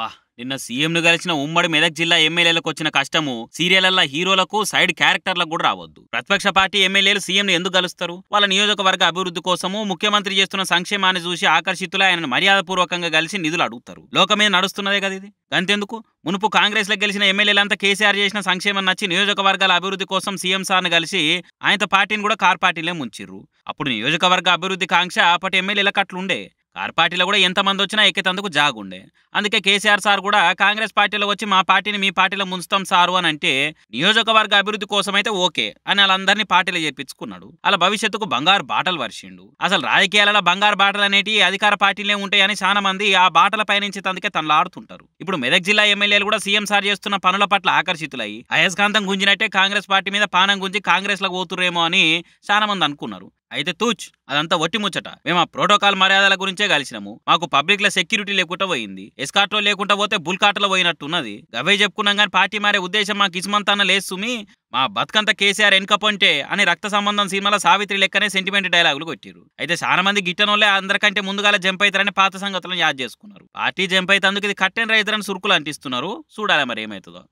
అబ్బా నిన్న సీఎంను గెలిచిన ఉమ్మడి మెదక్ జిల్లా ఎమ్మెల్యేలకు వచ్చిన కష్టము సీరియల్ల హీరోలకు సైడ్ క్యారెక్టర్లకు కూడా రావద్దు ప్రతిపక్ష పార్టీ ఎమ్మెల్యేలు సీఎంను ఎందుకు గలుస్తారు వాళ్ళ నియోజకవర్గ అభివృద్ధి కోసము ముఖ్యమంత్రి చేస్తున్న సంక్షేమాన్ని చూసి ఆకర్షితులు ఆయన మర్యాదపూర్వకంగా కలిసి నిధులు అడుగుతారు లోక మీద నడుస్తున్నదే కదా ఇది అంతెందుకు మునుపు కాంగ్రెస్లో గెలిచిన ఎమ్మెల్యేలంతా కేసీఆర్ చేసిన సంక్షేమం నచ్చి నియోజకవర్గాల అభివృద్ధి కోసం సీఎం ను కలిసి ఆయనతో పార్టీని కూడా కార్ పార్టీలే ముంచిర్రు అప్పుడు నియోజకవర్గ అభివృద్ధి కాంక్ష అప్పటి ఎమ్మెల్యేలకు అట్లుండే ఆర్ పార్టీలో కూడా ఎంతమంది వచ్చినా ఎక్కితందుకు జాగుండే అందుకే కేసీఆర్ సార్ కూడా కాంగ్రెస్ పార్టీలో వచ్చి మా పార్టీని మీ పార్టీలో ముంచుతాం సారు అని అంటే నియోజకవర్గ అభివృద్ధి కోసమైతే ఓకే అని వాళ్ళందరినీ పార్టీలో చేర్పించుకున్నాడు అలా భవిష్యత్తుకు బంగారు బాటలు వర్షిండు అసలు రాజకీయాలలో బంగారు బాటలు అనేటి అధికార పార్టీలే ఉంటాయని చాలా మంది ఆ బాటల పయనించి తందుకే తనలాడుతుంటారు ఇప్పుడు మెదక్ జిల్లా ఎమ్మెల్యేలు కూడా సీఎం సార్ చేస్తున్న పనుల పట్ల ఆకర్షితులయ్యి అయస్కాంతం గుంజినట్టే కాంగ్రెస్ పార్టీ మీద పానం గుంజి లో పోతురేమో అని చాలా మంది అనుకున్నారు అయితే తూచ్ అదంతా వట్టి ముచ్చట మేము ఆ ప్రోటోకాల్ మర్యాదల గురించే కలిసినాము మాకు పబ్లిక్ లో సెక్యూరిటీ లేకుండా పోయింది ఎస్కార్ట్ లేకుండా పోతే పోయినట్టు పోయినట్టున్నది గవే చెప్పుకున్నాం కానీ పార్టీ మారే ఉద్దేశం మాకు ఇసుమంతాన లేదు సుమి మా బతుకంత కేసీఆర్ వెనుకపోంటే అని రక్త సంబంధం సినిమాలో సావిత్రి లెక్కనే సెంటిమెంట్ డైలాగులు కొట్టారు అయితే చాలా మంది గిట్టనోళ్ళే అందరికంటే ముందుగాల జంప్ అవుతారని పాత సంగతులను యాద్ చేసుకున్నారు పార్టీ జంప్ అయితే అందుకు ఇది కట్టెన్ రైతులను సురుకులు అంటిస్తున్నారు చూడాలి మరి ఏమవుతుందో